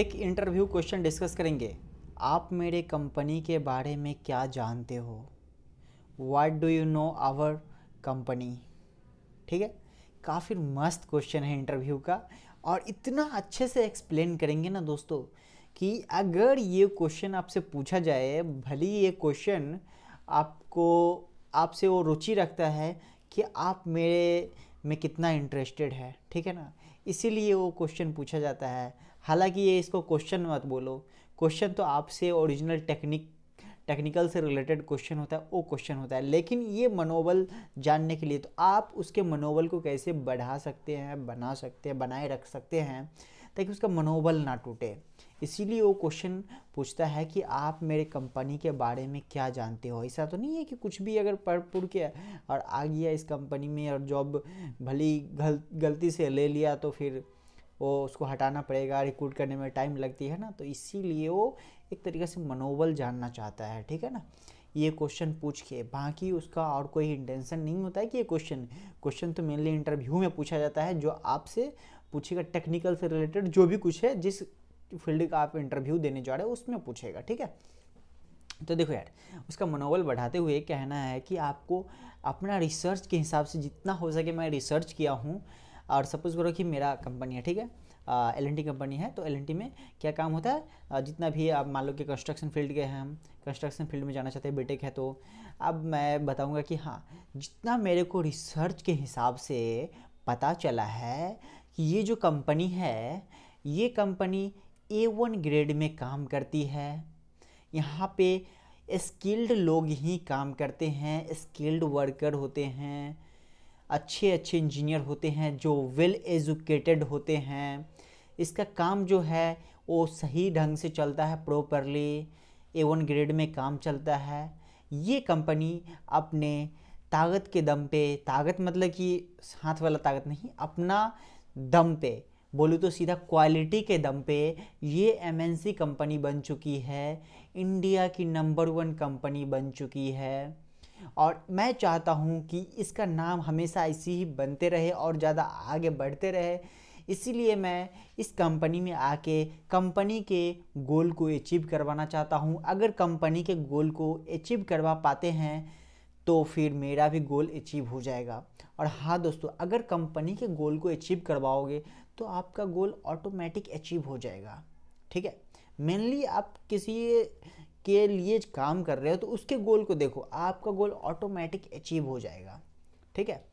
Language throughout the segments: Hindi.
एक इंटरव्यू क्वेश्चन डिस्कस करेंगे आप मेरे कंपनी के बारे में क्या जानते हो what do you know our company ठीक है काफ़ी मस्त क्वेश्चन है इंटरव्यू का और इतना अच्छे से एक्सप्लेन करेंगे ना दोस्तों कि अगर ये क्वेश्चन आपसे पूछा जाए भले ये क्वेश्चन आपको आपसे वो रुचि रखता है कि आप मेरे में कितना इंटरेस्टेड है ठीक है ना इसीलिए वो क्वेश्चन पूछा जाता है हालांकि ये इसको क्वेश्चन मत बोलो क्वेश्चन तो आपसे ओरिजिनल टेक्निक टेक्निकल से रिलेटेड क्वेश्चन होता है वो क्वेश्चन होता है लेकिन ये मनोबल जानने के लिए तो आप उसके मनोबल को कैसे बढ़ा सकते हैं बना सकते हैं बनाए रख सकते हैं ताकि उसका मनोबल ना टूटे इसीलिए वो क्वेश्चन पूछता है कि आप मेरे कंपनी के बारे में क्या जानते हो ऐसा तो नहीं है कि कुछ भी अगर पढ़ पुढ़ के और आ गया इस कंपनी में और जॉब भली गल गलती से ले लिया तो फिर वो उसको हटाना पड़ेगा रिक्रूट करने में टाइम लगती है ना तो इसीलिए वो एक तरीके से मनोबल जानना चाहता है ठीक है ना ये क्वेश्चन पूछ के बाकी उसका और कोई इंटेंशन नहीं होता है कि ये क्वेश्चन क्वेश्चन तो मेनली इंटरव्यू में पूछा जाता है जो आपसे पूछेगा टेक्निकल से रिलेटेड जो भी कुछ है जिस फील्ड का आप इंटरव्यू देने जा रहे हो उसमें पूछेगा ठीक है तो देखो यार उसका मनोबल बढ़ाते हुए कहना है कि आपको अपना रिसर्च के हिसाब से जितना हो सके मैं रिसर्च किया हूँ और सपोज करो कि मेरा कंपनी है ठीक है एल एन टी कंपनी है तो एल में क्या काम होता है जितना भी आप मान लो कि कंस्ट्रक्शन फील्ड के हैं हम कंस्ट्रक्शन फील्ड में जाना चाहते हैं बेटेक है तो अब मैं बताऊँगा कि हाँ जितना मेरे को रिसर्च के हिसाब से पता चला है कि ये जो कंपनी है ये कंपनी ए वन ग्रेड में काम करती है यहाँ पे स्किल्ड लोग ही काम करते हैं स्किल्ड वर्कर होते हैं अच्छे अच्छे इंजीनियर होते हैं जो वेल एजुकेटेड होते हैं इसका काम जो है वो सही ढंग से चलता है प्रॉपरली ए वन ग्रेड में काम चलता है ये कंपनी अपने ताकत के दम पे ताकत मतलब कि हाथ वाला ताकत नहीं अपना दम पे बोलो तो सीधा क्वालिटी के दम पे ये एमएनसी कंपनी बन चुकी है इंडिया की नंबर वन कंपनी बन चुकी है और मैं चाहता हूँ कि इसका नाम हमेशा ऐसी ही बनते रहे और ज़्यादा आगे बढ़ते रहे इसीलिए मैं इस कंपनी में आके कंपनी के गोल को अचीव करवाना चाहता हूँ अगर कंपनी के गोल को अचीव करवा पाते हैं तो फिर मेरा भी गोल अचीव हो जाएगा और हाँ दोस्तों अगर कंपनी के गोल को अचीव करवाओगे तो आपका गोल ऑटोमेटिक अचीव हो जाएगा ठीक है मेनली आप किसी के लिए काम कर रहे हो तो उसके गोल को देखो आपका गोल ऑटोमेटिक अचीव हो जाएगा ठीक है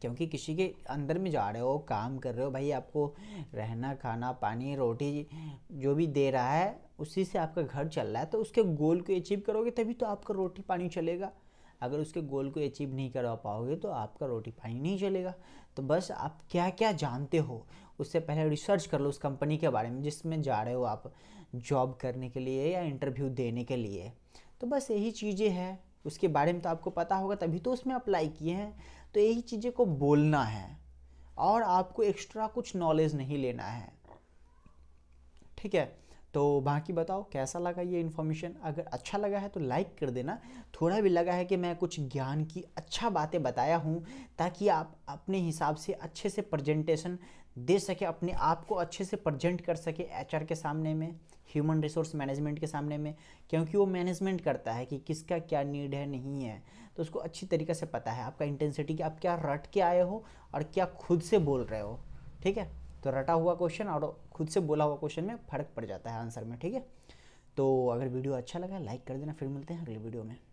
क्योंकि किसी के अंदर में जा रहे हो काम कर रहे हो भाई आपको रहना खाना पानी रोटी जो भी दे रहा है उसी से आपका घर चल रहा है तो उसके गोल को अचीव करोगे तभी तो आपका रोटी पानी चलेगा अगर उसके गोल को अचीव नहीं करवा पाओगे तो आपका रोटी पानी नहीं चलेगा तो बस आप क्या क्या जानते हो उससे पहले रिसर्च कर लो उस कंपनी के बारे में जिसमें जा रहे हो आप जॉब करने के लिए या इंटरव्यू देने के लिए तो बस यही चीज़ें हैं उसके बारे में तो आपको पता होगा तभी तो उसमें अप्लाई किए हैं तो यही चीज़ें को बोलना है और आपको एक्स्ट्रा कुछ नॉलेज नहीं लेना है ठीक है तो बाकी बताओ कैसा लगा ये इन्फॉर्मेशन अगर अच्छा लगा है तो लाइक कर देना थोड़ा भी लगा है कि मैं कुछ ज्ञान की अच्छा बातें बताया हूँ ताकि आप अपने हिसाब से अच्छे से प्रजेंटेशन दे सके अपने आप को अच्छे से प्रजेंट कर सके एच के सामने में ह्यूमन रिसोर्स मैनेजमेंट के सामने में क्योंकि वो मैनेजमेंट करता है कि किसका क्या नीड है नहीं है तो उसको अच्छी तरीके से पता है आपका इंटेंसिटी कि आप क्या रट के आए हो और क्या खुद से बोल रहे हो ठीक है तो रटा हुआ क्वेश्चन और खुद से बोला हुआ क्वेश्चन में फ़र्क पड़ जाता है आंसर में ठीक है तो अगर वीडियो अच्छा लगा लाइक कर देना फिर मिलते हैं अगले वीडियो में